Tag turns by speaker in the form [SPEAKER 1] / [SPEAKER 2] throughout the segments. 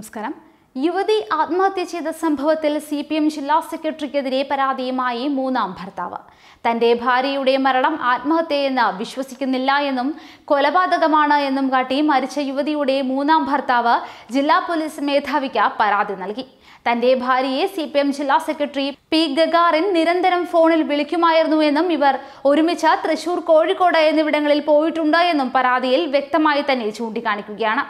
[SPEAKER 1] നമസ്കാരം യുവതി ആത്മഹത്യ ചെയ്ത സംഭവത്തിൽ സി പി എം ജില്ലാ സെക്രട്ടറിക്കെതിരെ പരാതിയുമായി മൂന്നാം ഭർത്താവ് തന്റെ ഭാര്യയുടെ മരണം ആത്മഹത്യയെന്ന് വിശ്വസിക്കുന്നില്ല എന്നും കൊലപാതകമാണ് എന്നും കാട്ടി മരിച്ച യുവതിയുടെ മൂന്നാം ഭർത്താവ് ജില്ലാ പോലീസ് മേധാവിക്ക് പരാതി നൽകി തന്റെ ഭാര്യയെ സി പി എം ജില്ലാ സെക്രട്ടറി പി ഗഗാറിൻ നിരന്തരം ഫോണിൽ വിളിക്കുമായിരുന്നു എന്നും ഇവർ ഒരുമിച്ച് തൃശൂർ കോഴിക്കോട് എന്നിവിടങ്ങളിൽ പോയിട്ടുണ്ട് എന്നും പരാതിയിൽ വ്യക്തമായി തന്നെ ചൂണ്ടിക്കാണിക്കുകയാണ്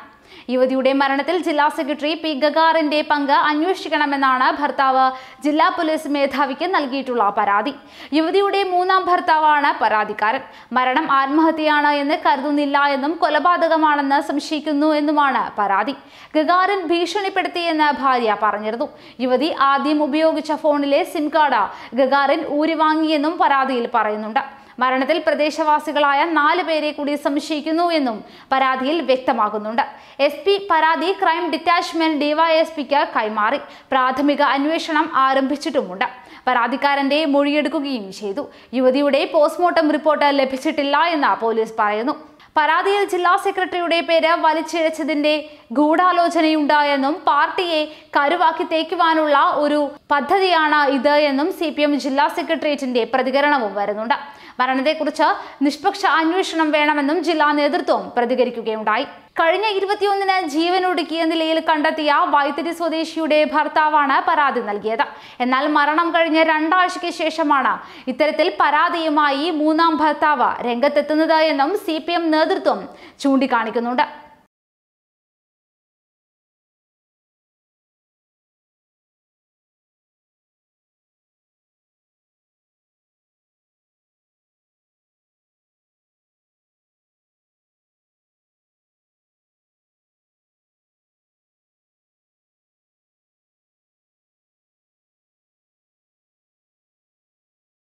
[SPEAKER 1] യുവതിയുടെ മരണത്തിൽ ജില്ലാ സെക്രട്ടറി പി ഗഗാറിന്റെ പങ്ക് അന്വേഷിക്കണമെന്നാണ് ഭർത്താവ് ജില്ലാ പോലീസ് മേധാവിക്ക് നൽകിയിട്ടുള്ള പരാതി യുവതിയുടെ മൂന്നാം ഭർത്താവാണ് പരാതിക്കാരൻ മരണം ആത്മഹത്യയാണ് എന്ന് കരുതുന്നില്ല എന്നും കൊലപാതകമാണെന്ന് സംശയിക്കുന്നു എന്നുമാണ് പരാതി ഗഗാറിൻ ഭീഷണിപ്പെടുത്തിയെന്ന് ഭാര്യ പറഞ്ഞിരുന്നു യുവതി ആദ്യം ഉപയോഗിച്ച ഫോണിലെ സിം കാർഡ് ഗഗാറിൻ ഊരിവാങ്ങിയെന്നും പരാതിയിൽ പറയുന്നുണ്ട് മരണത്തിൽ പ്രദേശവാസികളായ നാല് പേരെ കൂടി സംശയിക്കുന്നു എന്നും പരാതിയിൽ വ്യക്തമാകുന്നുണ്ട് എസ് പി പരാതി ക്രൈം ഡിറ്റാച്ച്മെന്റ് ഡിവൈഎസ്പിക്ക് കൈമാറി പ്രാഥമിക അന്വേഷണം ആരംഭിച്ചിട്ടുമുണ്ട് പരാതിക്കാരന്റെ മൊഴിയെടുക്കുകയും ചെയ്തു യുവതിയുടെ പോസ്റ്റ്മോർട്ടം റിപ്പോർട്ട് ലഭിച്ചിട്ടില്ല എന്ന് പോലീസ് പറയുന്നു പരാതിയിൽ ജില്ലാ സെക്രട്ടറിയുടെ പേര് വലിച്ചിഴച്ചതിന്റെ ഗൂഢാലോചനയുണ്ടായെന്നും പാർട്ടിയെ കരുവാക്കി തേക്കുവാനുള്ള ഒരു പദ്ധതിയാണ് ഇത് എന്നും സി ജില്ലാ സെക്രട്ടേറിയറ്റിന്റെ പ്രതികരണവും വരുന്നുണ്ട് മരണത്തെക്കുറിച്ച് നിഷ്പക്ഷ അന്വേഷണം വേണമെന്നും ജില്ലാ നേതൃത്വം പ്രതികരിക്കുകയുണ്ടായി കഴിഞ്ഞ ഇരുപത്തിയൊന്നിന് ജീവനൊടുക്കിയ നിലയിൽ കണ്ടെത്തിയ വൈത്തിരി സ്വദേശിയുടെ ഭർത്താവാണ് പരാതി നൽകിയത് എന്നാൽ മരണം കഴിഞ്ഞ രണ്ടാഴ്ചയ്ക്ക് ശേഷമാണ് ഇത്തരത്തിൽ പരാതിയുമായി മൂന്നാം ഭർത്താവ് രംഗത്തെത്തുന്നത് എന്നും സി നേതൃത്വം ചൂണ്ടിക്കാണിക്കുന്നുണ്ട്